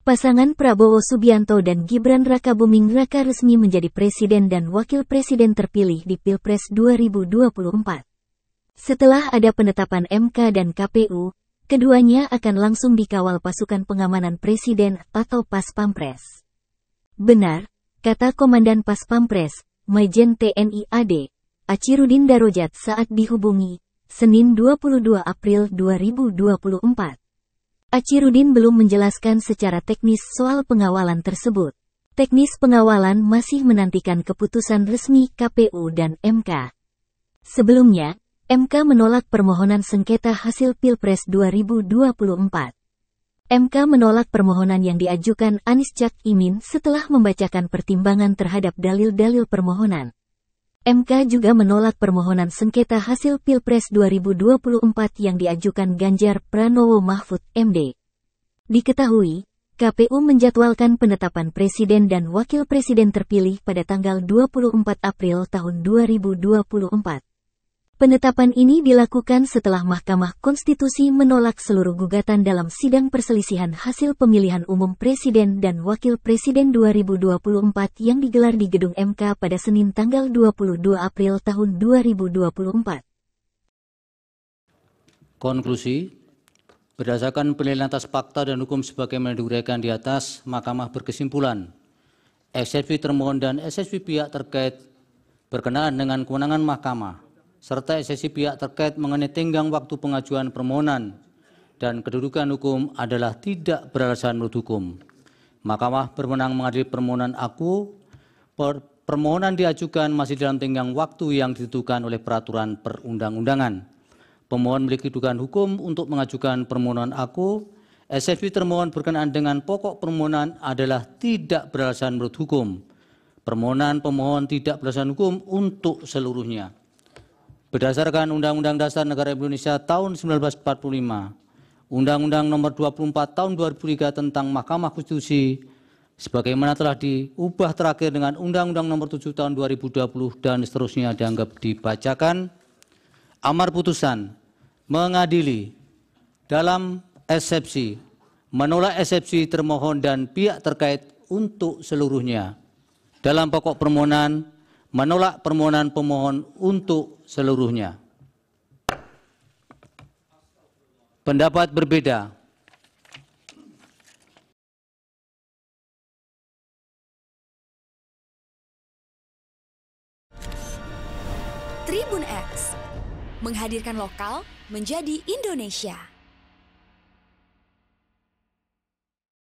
Pasangan Prabowo Subianto dan Gibran Rakabuming Raka resmi menjadi presiden dan wakil presiden terpilih di Pilpres 2024. Setelah ada penetapan MK dan KPU, keduanya akan langsung dikawal pasukan pengamanan presiden atau Pas Pampres. Benar, kata Komandan Pas Pampres, Majen TNI AD, Acirudin Darojat saat dihubungi, Senin 22 April 2024. Acirudin belum menjelaskan secara teknis soal pengawalan tersebut. Teknis pengawalan masih menantikan keputusan resmi KPU dan MK. Sebelumnya, MK menolak permohonan sengketa hasil Pilpres 2024. MK menolak permohonan yang diajukan Anis Cak Imin setelah membacakan pertimbangan terhadap dalil-dalil permohonan. MK juga menolak permohonan sengketa hasil Pilpres 2024 yang diajukan Ganjar Pranowo Mahfud MD. Diketahui, KPU menjadwalkan penetapan presiden dan wakil presiden terpilih pada tanggal 24 April tahun 2024. Penetapan ini dilakukan setelah Mahkamah Konstitusi menolak seluruh gugatan dalam sidang perselisihan hasil pemilihan umum Presiden dan Wakil Presiden 2024 yang digelar di Gedung MK pada Senin tanggal 22 April tahun 2024. Konklusi, berdasarkan penilaian atas fakta dan hukum sebagai diuraikan di atas, Mahkamah berkesimpulan, eksepsi termohon dan eksepsi pihak terkait berkenaan dengan kewenangan Mahkamah serta eksesi pihak terkait mengenai tenggang waktu pengajuan permohonan dan kedudukan hukum adalah tidak beralasan menurut hukum. Mahkamah berwenang mengadili permohonan aku, per permohonan diajukan masih dalam tenggang waktu yang ditentukan oleh peraturan perundang-undangan. Pemohon memiliki dugaan hukum untuk mengajukan permohonan aku, SFP termohon berkenaan dengan pokok permohonan adalah tidak beralasan menurut hukum. Permohonan pemohon tidak beralasan hukum untuk seluruhnya. Berdasarkan Undang-Undang Dasar Negara Indonesia tahun 1945, Undang-Undang Nomor 24 Tahun 2003 tentang Mahkamah Konstitusi sebagaimana telah diubah terakhir dengan Undang-Undang Nomor 7 Tahun 2020 dan seterusnya dianggap dibacakan. Amar putusan mengadili dalam eksepsi, menolak eksepsi termohon dan pihak terkait untuk seluruhnya. Dalam pokok permohonan menolak permohonan pemohon untuk seluruhnya. Pendapat berbeda. Tribun X menghadirkan lokal menjadi Indonesia.